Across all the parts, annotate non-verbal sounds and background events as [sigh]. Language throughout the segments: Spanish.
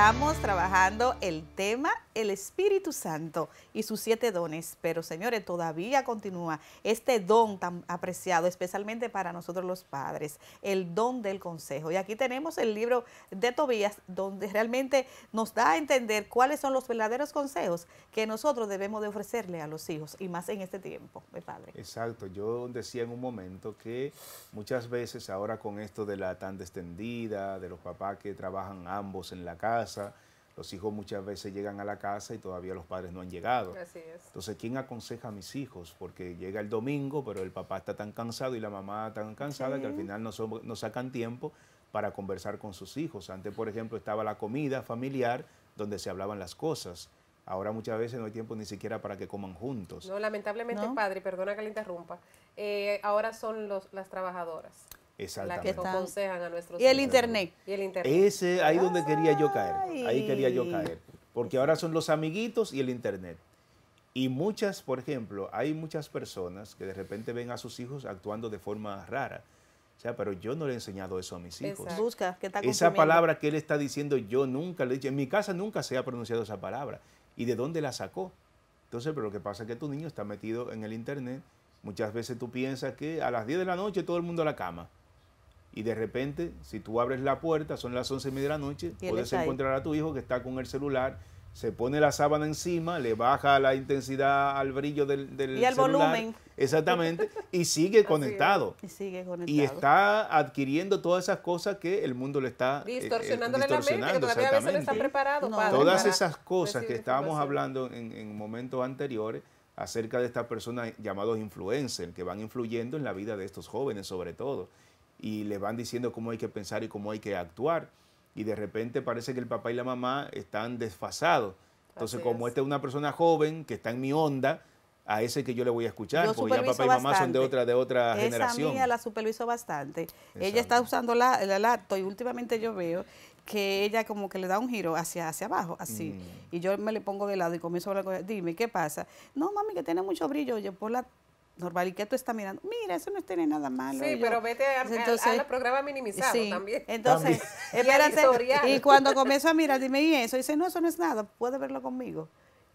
estamos trabajando el tema el Espíritu Santo y sus siete dones, pero señores, todavía continúa este don tan apreciado, especialmente para nosotros los padres, el don del consejo. Y aquí tenemos el libro de Tobías, donde realmente nos da a entender cuáles son los verdaderos consejos que nosotros debemos de ofrecerle a los hijos, y más en este tiempo, mi padre. Exacto, yo decía en un momento que muchas veces ahora con esto de la tan extendida, de los papás que trabajan ambos en la casa, los hijos muchas veces llegan a la casa y todavía los padres no han llegado. Así es. Entonces, ¿quién aconseja a mis hijos? Porque llega el domingo, pero el papá está tan cansado y la mamá tan cansada que al final no, sacan tiempo para conversar con sus hijos. Antes, por ejemplo, estaba la comida familiar donde se hablaban las cosas. Ahora muchas veces no hay tiempo ni siquiera para que coman juntos. No, lamentablemente, padre, perdona que le interrumpa, eh, ahora son las trabajadoras. La que aconsejan a nuestros Y el internet. Y el internet. Ese, ahí donde quería yo caer. Ahí quería yo caer. Porque ahora son los amiguitos y el internet. Y muchas, por ejemplo, hay muchas personas que de repente ven a sus hijos actuando de forma rara. O sea, pero yo no le he enseñado eso a mis hijos. Busca, Esa palabra que él está diciendo, yo nunca le he dicho. En mi casa nunca se ha pronunciado esa palabra. ¿Y de dónde la sacó? Entonces, pero lo que pasa es que tu niño está metido en el internet. Muchas veces tú piensas que a las 10 de la noche todo el mundo a la cama y de repente, si tú abres la puerta, son las once y media de la noche, puedes encontrar a tu hijo que está con el celular, se pone la sábana encima, le baja la intensidad al brillo del, y al volumen. Exactamente, [laughs] y sigue conectado. Y sigue conectado. Y está adquiriendo todas esas cosas que el mundo le está eh, eh, distorsionándole la mente, que todavía a veces está preparado. todas esas cosas que estábamos hablando en, en momentos anteriores acerca de estas personas llamados influencers, que van influyendo en la vida de estos jóvenes sobre todo y le van diciendo cómo hay que pensar y cómo hay que actuar. Y de repente parece que el papá y la mamá están desfasados. Entonces, como esta es una persona joven que está en mi onda, a ese que yo le voy a escuchar, porque ya papá y mamá son de otra, de otra generación. Esa la superviso bastante. Ella está usando la, la y últimamente yo veo que ella como que le da un giro hacia, hacia abajo, así. Mm. Y yo me le pongo de lado y comienzo a hablar con ella. Dime, ¿qué pasa? No, mami, que tiene mucho brillo. Yo por la normal y que tú estás mirando, mira, eso no tiene nada malo. Sí, pero vete a, pues, entonces, los programas minimizados también. Entonces, [laughs] y, cuando comienzo a mirar, dime, ¿y eso? dice, no, eso no es nada, puede verlo conmigo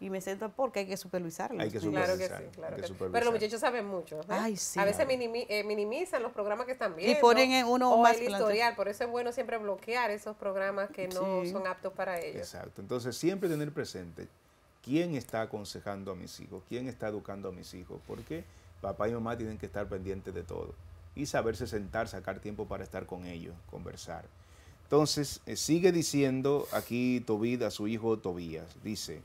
y me siento porque hay que supervisarlo. Hay que supervisarlo. Pero los muchachos saben mucho. ¿eh? a veces eh, minimizan los programas que están viendo. Y ponen en uno más el historial. Por eso es bueno siempre bloquear esos programas que no son aptos para ellos. Exacto. Entonces, siempre tener presente ¿Quién está aconsejando a mis hijos? ¿Quién está educando a mis hijos? Porque papá y mamá tienen que estar pendientes de todo y saberse sentar, sacar tiempo para estar con ellos, conversar. Entonces, eh, sigue diciendo aquí Tobid a su hijo Tobías, dice,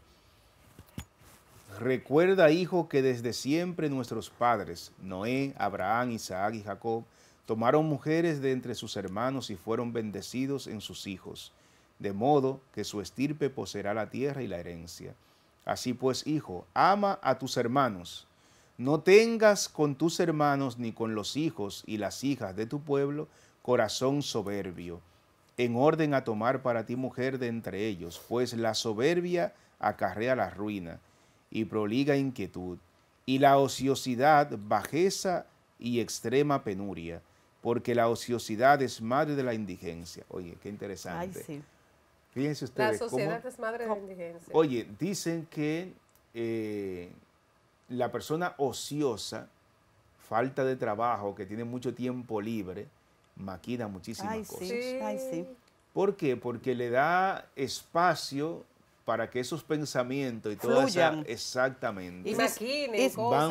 recuerda hijo que desde siempre nuestros padres, Noé, Abraham, Isaac y Jacob, tomaron mujeres de entre sus hermanos y fueron bendecidos en sus hijos, de modo que su estirpe poseerá la tierra y la herencia. Así pues, hijo, ama a tus hermanos. No tengas con tus hermanos ni con los hijos y las hijas de tu pueblo corazón soberbio, en orden a tomar para ti mujer de entre ellos, pues la soberbia acarrea la ruina y proliga inquietud, y la ociosidad bajeza y extrema penuria, porque la ociosidad es madre de la indigencia. Oye, qué interesante. Fíjense ustedes. La sociedad es madre de indigencia. Oye, dicen que eh, la persona ociosa, falta de trabajo, que tiene mucho tiempo libre, maquina muchísimas Ay, cosas. Sí. Ay, sí. ¿Por qué? Porque le da espacio para que esos pensamientos y todo eso exactamente y maquinen y,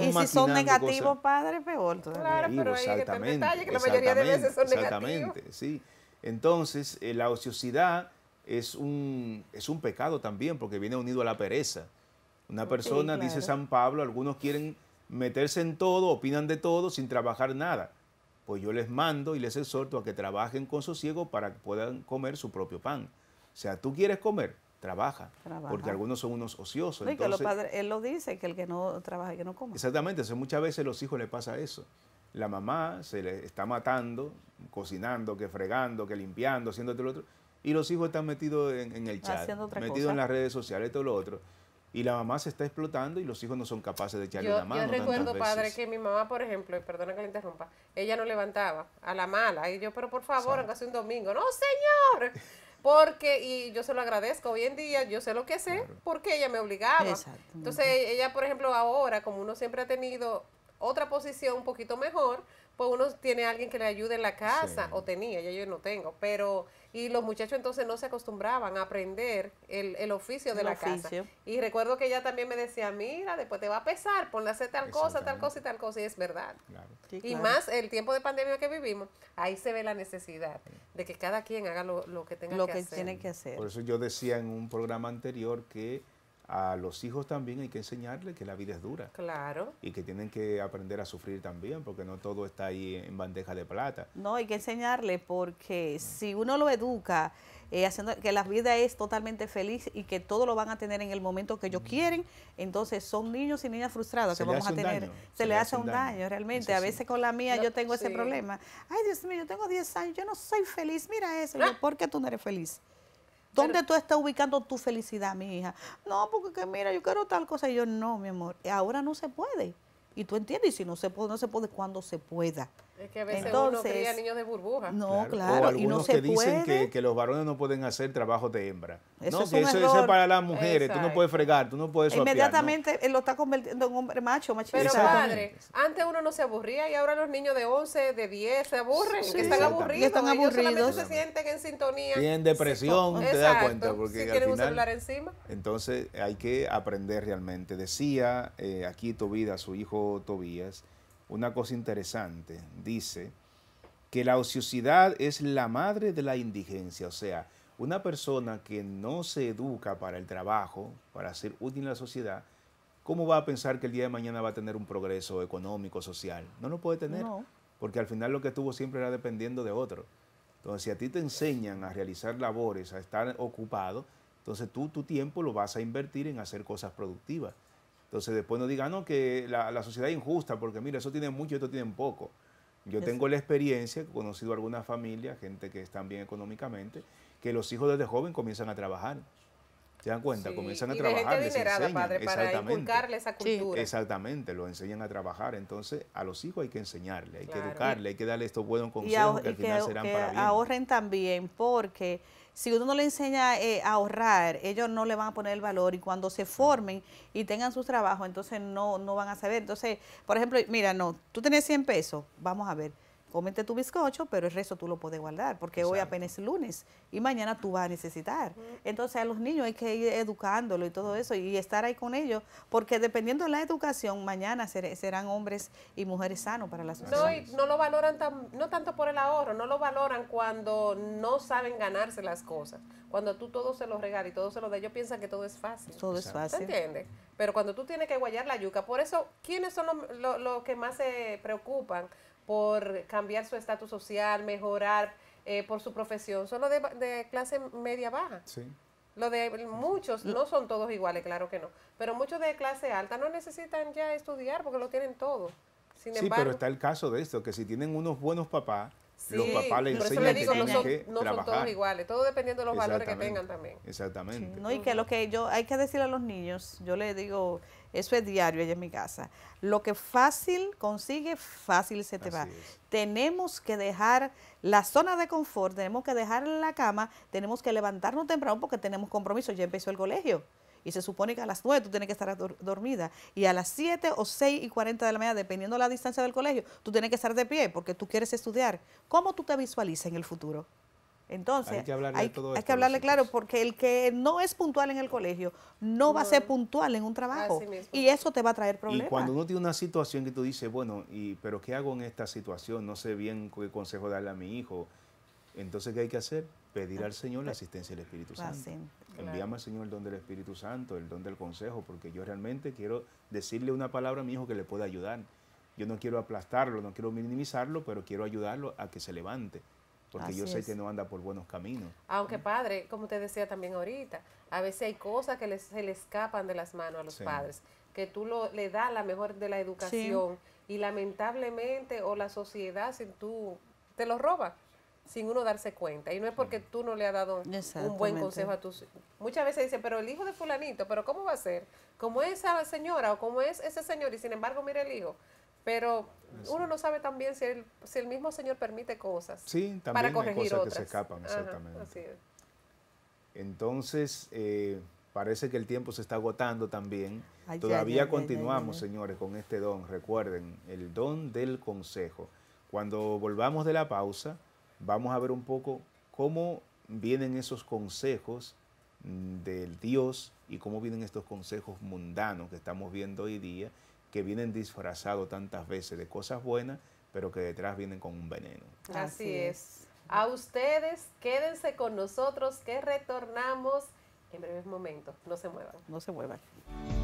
y si son negativos padre peor todavía. claro pero hay que detalle que la mayoría de veces son exactamente, negativos exactamente sí entonces eh, la ociosidad es un, es un pecado también porque viene unido a la pereza. Una persona, dice San Pablo, algunos quieren meterse en todo, opinan de todo sin trabajar nada. Pues yo les mando y les exhorto a que trabajen con sosiego para que puedan comer su propio pan. O sea, tú quieres comer, trabaja, porque algunos son unos ociosos. él lo dice, que el que no trabaja, que no come. Exactamente, muchas veces a los hijos les pasa eso. La mamá se le está matando, cocinando, que fregando, que limpiando, haciendo todo lo otro y los hijos están metidos en, el chat, metidos en las redes sociales, todo lo otro. Y la mamá se está explotando y los hijos no son capaces de echarle la mano. Yo recuerdo, padre, que mi mamá, por ejemplo, y perdona que le interrumpa, ella no levantaba a la mala. Y yo, pero por favor, aunque un domingo. No, señor. Porque, y yo se lo agradezco hoy en día, yo sé lo que sé, porque ella me obligaba. Entonces, ella, por ejemplo, ahora, como uno siempre ha tenido otra posición un poquito mejor, pues uno tiene a alguien que le ayude en la casa, o tenía, ya yo no tengo, pero, y los muchachos entonces no se acostumbraban a aprender el, el oficio de la casa. Y recuerdo que ella también me decía, mira, después te va a pesar, ponle a hacer tal cosa, tal cosa y tal cosa, y es verdad. Y más el tiempo de pandemia que vivimos, ahí se ve la necesidad de que cada quien haga lo, lo que tenga lo que, tiene que hacer. Por eso yo decía en un programa anterior que a los hijos también hay que enseñarles que la vida es dura. Claro. Y que tienen que aprender a sufrir también, porque no todo está ahí en bandeja de plata. No, hay que enseñarle porque si uno lo educa, eh, que la vida es totalmente feliz y que todo lo van a tener en el momento que ellos mm. quieren, entonces son niños y niñas frustrados que vamos a tener. se, le, hace, un daño, realmente. a veces con la mía yo, tengo ese problema. Ay, Dios mío, yo tengo 10 años, yo no soy feliz, mira eso. porque ah. ¿Por qué tú no eres feliz? ¿Dónde tú estás ubicando tu felicidad, mi hija? No, porque mira, yo quiero tal cosa. Y yo, no, mi amor, ahora no se puede. Y tú entiendes, y si no se puede, no se puede cuando se pueda. Es que a veces uno cría niños de burbuja. No, claro. O algunos que dicen que, los varones no pueden hacer trabajo de hembra. Eso no, es eso, para las mujeres. Tú no puedes fregar, tú no puedes sopear, Inmediatamente él lo está convirtiendo en hombre macho, machista. Pero padre, antes uno no se aburría y ahora los niños de 11, de 10 se aburren, que están aburridos. Y están aburridos. se sienten en sintonía. Y en depresión, te das cuenta. Porque al final, un celular encima. Entonces hay que aprender realmente. Decía eh, aquí Tobida, su hijo Tobías, una cosa interesante. Dice que la ociosidad es la madre de la indigencia, o sea, una persona que no se educa para el trabajo, para ser útil en la sociedad, ¿cómo va a pensar que el día de mañana va a tener un progreso económico, social? No lo puede tener, porque al final lo que tuvo siempre era dependiendo de otro. Entonces, si a ti te enseñan a realizar labores, a estar ocupado, entonces tú tu tiempo lo vas a invertir en hacer cosas productivas. Entonces después no digan, ah, no, que la, sociedad es injusta, porque mira, eso tiene mucho y esto tiene poco. Yo tengo la experiencia, he conocido algunas familias, gente que están bien económicamente, que los hijos desde joven comienzan a trabajar. Se dan cuenta? Comienzan a trabajar, les enseñan. cultura. Exactamente, lo enseñan a trabajar. Entonces, a los hijos hay que enseñarle, hay que educarle, hay que darle estos buenos consejos que al final serán para bien. ahorren también, porque si uno no le enseña eh, a ahorrar, ellos no le van a poner el valor y cuando se formen y tengan sus trabajos, entonces no, no van a saber. Entonces, por ejemplo, mira, no, tú tienes 100 pesos, vamos a ver, comete tu bizcocho, pero el resto tú lo puedes guardar, porque hoy apenas es lunes y mañana tú vas a necesitar. Entonces a los niños hay que ir educándolo y todo eso y estar ahí con ellos, porque dependiendo de la educación, mañana serán hombres y mujeres sanos para la sociedad. No, no lo valoran tan, no tanto por el ahorro, no lo valoran cuando no saben ganarse las cosas. Cuando tú todo se lo regalas y todo se los da, ellos piensan que todo es fácil. Todo es fácil. ¿Te entiendes? Pero cuando tú tienes que guayar la yuca, por eso, ¿quiénes son los que más se preocupan? por cambiar su estatus social, mejorar eh, por su profesión, son de, de clase media baja. Sí. Lo de muchos, no son todos iguales, claro que no, pero muchos de clase alta no necesitan ya estudiar porque lo tienen todo. sí, pero está el caso de esto, que si tienen unos buenos papás, los papás enseñan digo, que no son, todos iguales, todo dependiendo de los valores que tengan también. Exactamente. no, y que lo que yo hay que decirle a los niños, yo le digo, eso es diario allá en mi casa. Lo que fácil consigue, fácil se te va. Tenemos que dejar la zona de confort, tenemos que dejar la cama, tenemos que levantarnos temprano porque tenemos compromiso. Ya empezó el colegio y se supone que a las 9 tú tienes que estar dormida y a las 7 o 6 y 40 de la mañana, dependiendo de la distancia del colegio, tú tienes que estar de pie porque tú quieres estudiar. ¿Cómo tú te visualizas en el futuro? Entonces, hay que hablarle, claro, porque el que no es puntual en el colegio no, va a ser puntual en un trabajo. Y eso te va a traer problemas. Y cuando uno tiene una situación que tú dices, bueno, y, pero ¿qué hago en esta situación? No sé bien qué consejo darle a mi hijo. Entonces, ¿qué hay que hacer? Pedir al Señor la asistencia del Espíritu Santo. Enviamos al Señor el don del Espíritu Santo, el don del consejo, porque yo realmente quiero decirle una palabra a mi hijo que le pueda ayudar. Yo no quiero aplastarlo, no quiero minimizarlo, pero quiero ayudarlo a que se levante, porque yo sé que no anda por buenos caminos. Aunque padre, como te decía también ahorita, a veces hay cosas que se le escapan de las manos a los padres, que tú lo, le das la mejor de la educación y lamentablemente o la sociedad si tú te lo roba sin uno darse cuenta. Y no es porque tú no le has dado un buen consejo a tus... Muchas veces dicen, pero el hijo de fulanito, pero ¿cómo va a ser? Como esa señora o como es ese señor y sin embargo mire el hijo. Pero uno no sabe también si el, si el mismo Señor permite cosas para corregir otras. que se escapan, exactamente. Entonces, eh, parece que el tiempo se está agotando también. Todavía continuamos, señores, con este don. Recuerden, el don del consejo. Cuando volvamos de la pausa, vamos a ver un poco cómo vienen esos consejos mm, del Dios y cómo vienen estos consejos mundanos que estamos viendo hoy día, que vienen disfrazados tantas veces de cosas buenas, pero que detrás vienen con un veneno. Así es. A ustedes, quédense con nosotros que retornamos en breves momentos. No se muevan. No se muevan.